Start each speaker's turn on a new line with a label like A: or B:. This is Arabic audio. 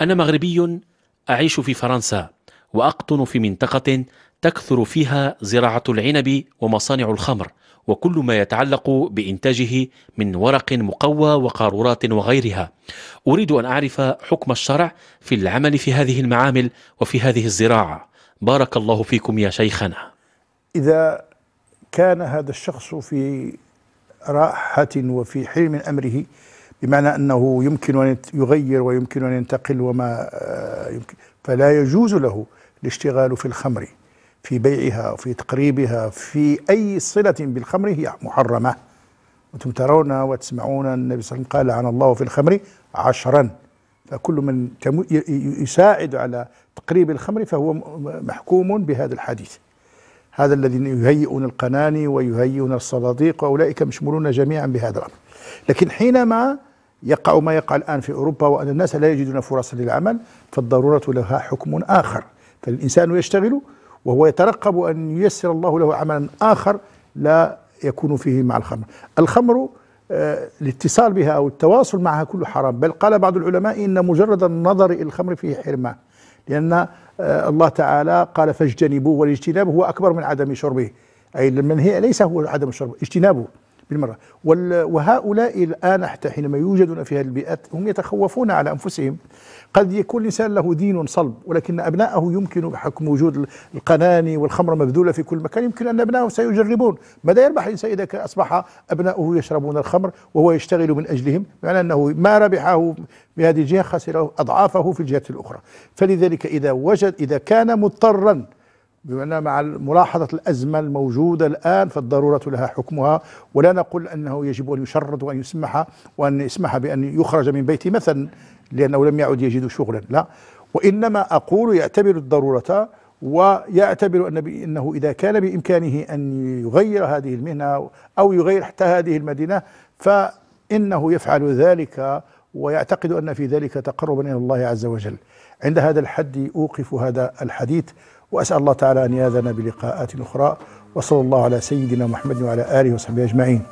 A: أنا مغربي أعيش في فرنسا وأقطن في منطقة تكثر فيها زراعة العنب ومصانع الخمر وكل ما يتعلق بإنتاجه من ورق مقوى وقارورات وغيرها أريد أن أعرف حكم الشرع في العمل في هذه المعامل وفي هذه الزراعة بارك الله فيكم يا شيخنا
B: إذا كان هذا الشخص في راحة وفي حلم أمره بمعنى أنه يمكن أن يغير ويمكن أن ينتقل وما آه، يمكن فلا يجوز له الاشتغال في الخمر في بيعها وفي تقريبها في أي صلة بالخمر هي محرمة أنتم ترون وتسمعون النبي صلى الله عليه وسلم قال عن الله في الخمر عشرا فكل من يساعد على تقريب الخمر فهو محكوم بهذا الحديث هذا الذين يهيئون القناني ويهيئون الصناديق وأولئك مشمولون جميعا بهذا الأمر لكن حينما يقع ما يقع الآن في أوروبا وأن الناس لا يجدون فرصة للعمل فالضرورة لها حكم آخر فالإنسان يشتغل وهو يترقب أن ييسر الله له عملا آخر لا يكون فيه مع الخمر الخمر آه، الاتصال بها أو التواصل معها كله حرام بل قال بعض العلماء إن مجرد النظر إلى الخمر فيه حرمة لأن آه، الله تعالى قال فاجتنبوه والاجتناب هو أكبر من عدم شربه أي المنهي ليس هو عدم الشرب اجتنابه بالمرة وهؤلاء الآن حتى حينما يوجدون في هذه البيئات هم يتخوفون على أنفسهم قد يكون الإنسان له دين صلب ولكن أبنائه يمكن بحكم وجود القناني والخمر مبذولة في كل مكان يمكن أن أبنائه سيجربون ماذا يربح الإنسان إذا أصبح أبنائه يشربون الخمر وهو يشتغل من أجلهم معنى أنه ما ربحه بهذه الجهة خسره أضعافه في الجهة الأخرى فلذلك إذا وجد إذا كان مضطرا بما مع ملاحظة الأزمة الموجودة الآن فالضرورة لها حكمها ولا نقول أنه يجب أن يشرد وأن يسمح وأن يسمح بأن يخرج من بيته مثلا لأنه لم يعد يجد شغلا لا وإنما أقول يعتبر الضرورة ويعتبر أن أنه إذا كان بإمكانه أن يغير هذه المهنة أو يغير حتى هذه المدينة فإنه يفعل ذلك ويعتقد أن في ذلك تقربا إلى الله عز وجل عند هذا الحد أوقف هذا الحديث وأسأل الله تعالى أن يأذن بلقاءات أخرى وصلى الله على سيدنا محمد وعلى آله وصحبه أجمعين